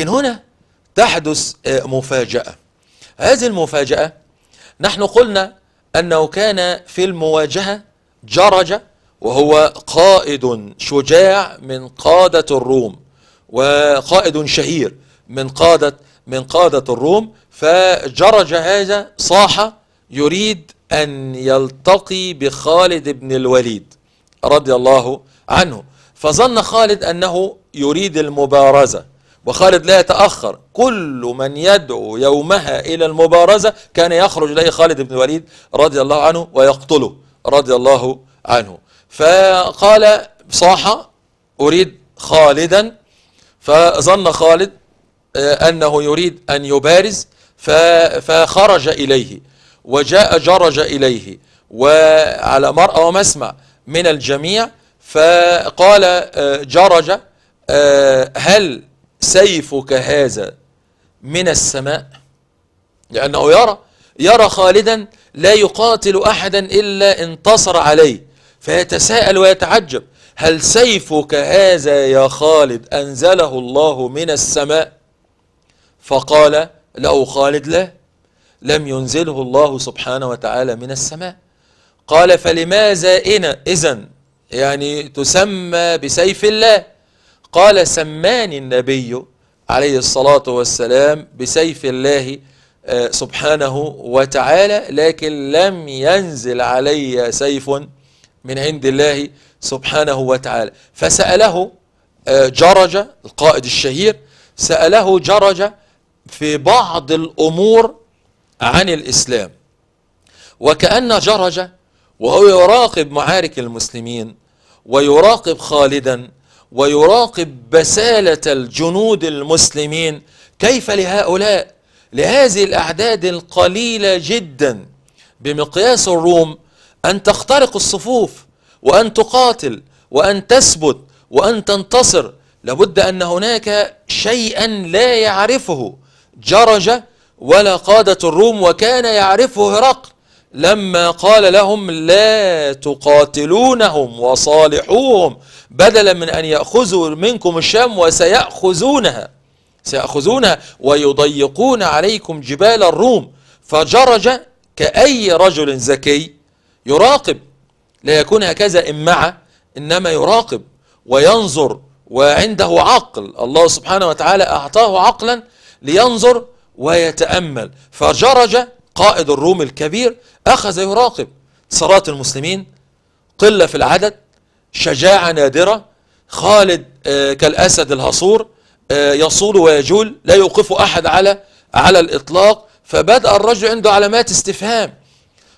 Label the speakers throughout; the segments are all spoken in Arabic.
Speaker 1: لكن هنا تحدث آه، مفاجأة هذه المفاجأة نحن قلنا أنه كان في المواجهة جرج وهو قائد شجاع من قادة الروم وقائد شهير من قادة من قادة الروم فجرج هذا صاح يريد أن يلتقي بخالد بن الوليد رضي الله عنه فظن خالد أنه يريد المبارزة وخالد لا يتأخر كل من يدعو يومها إلى المبارزة كان يخرج إليه خالد بن الوليد رضي الله عنه ويقتله رضي الله عنه فقال صاح أريد خالدا فظن خالد آه، أنه يريد أن يبارز فخرج إليه وجاء جرج إليه وعلى مرأى ومسمع من الجميع فقال آه، جرج آه، هل سيفك هذا من السماء لأنه يرى يرى خالدا لا يقاتل أحدا إلا انتصر عليه فيتساءل ويتعجب هل سيفك هذا يا خالد أنزله الله من السماء فقال له خالد لا لم ينزله الله سبحانه وتعالى من السماء قال فلماذا إنا إذن يعني تسمى بسيف الله قال سماني النبي عليه الصلاة والسلام بسيف الله آه، سبحانه وتعالى لكن لم ينزل علي سيف من عند الله سبحانه وتعالى فسأله آه، جرج القائد الشهير سأله جرج في بعض الأمور عن الإسلام وكأن جرج وهو يراقب معارك المسلمين ويراقب خالدا ويراقب بسالة الجنود المسلمين كيف لهؤلاء لهذه الأعداد القليلة جدا بمقياس الروم أن تخترق الصفوف وأن تقاتل وأن تثبت وأن تنتصر لابد أن هناك شيئا لا يعرفه جرجة ولا قادة الروم وكان يعرفه هرقل لما قال لهم لا تقاتلونهم وصالحوهم بدلا من أن يأخذوا منكم الشام وسيأخذونها سيأخذونها ويضيقون عليكم جبال الروم فجرج كأي رجل ذكي يراقب لا يكون هكذا إمعة إنما يراقب وينظر وعنده عقل الله سبحانه وتعالى أعطاه عقلا لينظر ويتأمل فجرج قائد الروم الكبير أخذ يراقب ثرات المسلمين قلة في العدد شجاعة نادرة خالد آه، كالأسد الهصور آه، يصول ويجول لا يوقف أحد على على الإطلاق فبدأ الرجل عنده علامات استفهام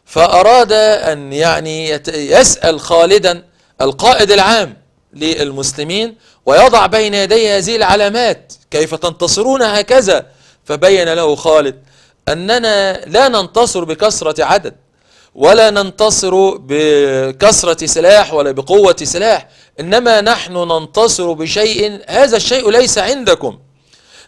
Speaker 1: فأراد أن يعني يسأل خالدا القائد العام للمسلمين ويضع بين يدي هذه العلامات كيف تنتصرون هكذا فبين له خالد أننا لا ننتصر بكثرة عدد ولا ننتصر بكثرة سلاح ولا بقوة سلاح إنما نحن ننتصر بشيء هذا الشيء ليس عندكم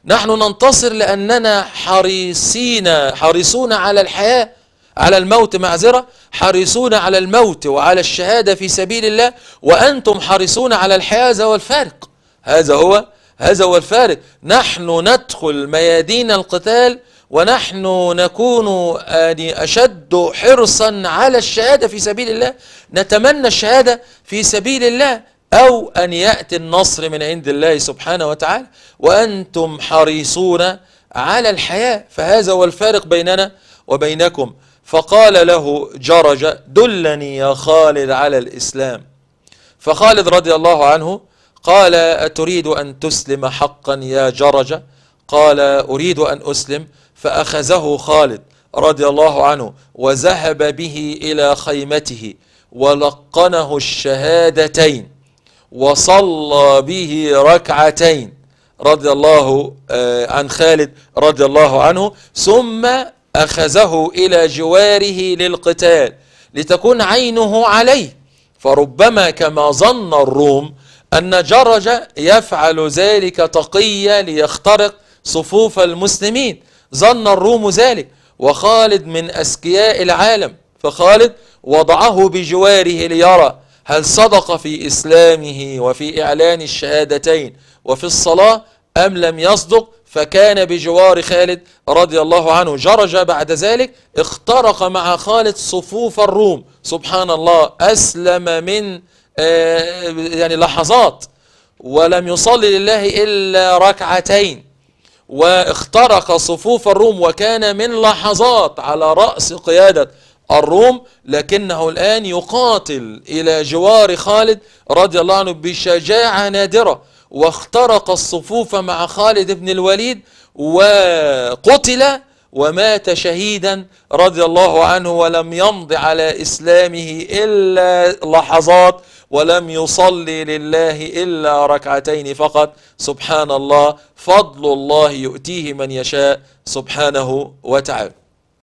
Speaker 1: نحن ننتصر لأننا حريصين حريصون على الحياة على الموت معذرة حريصون على الموت وعلى الشهادة في سبيل الله وأنتم حريصون على الحياة هذا هو الفارق هذا هو هذا هو الفارق نحن ندخل ميادين القتال ونحن نكون يعني أشد حرصا على الشهادة في سبيل الله نتمنى الشهادة في سبيل الله أو أن يأتي النصر من عند الله سبحانه وتعالى وأنتم حريصون على الحياة فهذا هو الفارق بيننا وبينكم فقال له جرج دلني يا خالد على الإسلام فخالد رضي الله عنه قال أتريد أن تسلم حقا يا جرج قال أريد أن أسلم فأخذه خالد رضي الله عنه وذهب به إلى خيمته ولقنه الشهادتين وصلى به ركعتين رضي الله آه، عن خالد رضي الله عنه ثم أخذه إلى جواره للقتال لتكون عينه عليه فربما كما ظن الروم أن جرج يفعل ذلك تقية ليخترق صفوف المسلمين ظن الروم ذلك وخالد من أسكياء العالم فخالد وضعه بجواره ليرى هل صدق في إسلامه وفي إعلان الشهادتين وفي الصلاة أم لم يصدق فكان بجوار خالد رضي الله عنه جرج بعد ذلك اخترق مع خالد صفوف الروم سبحان الله أسلم من آه، يعني لحظات ولم يصلي لله إلا ركعتين واخترق صفوف الروم وكان من لحظات على رأس قيادة الروم لكنه الآن يقاتل إلى جوار خالد رضي الله عنه بشجاعة نادرة واخترق الصفوف مع خالد بن الوليد وقتل ومات شهيدا رضي الله عنه ولم يمض على إسلامه إلا لحظات ولم يصلي لله إلا ركعتين فقط سبحان الله فضل الله يؤتيه من يشاء سبحانه وتعالى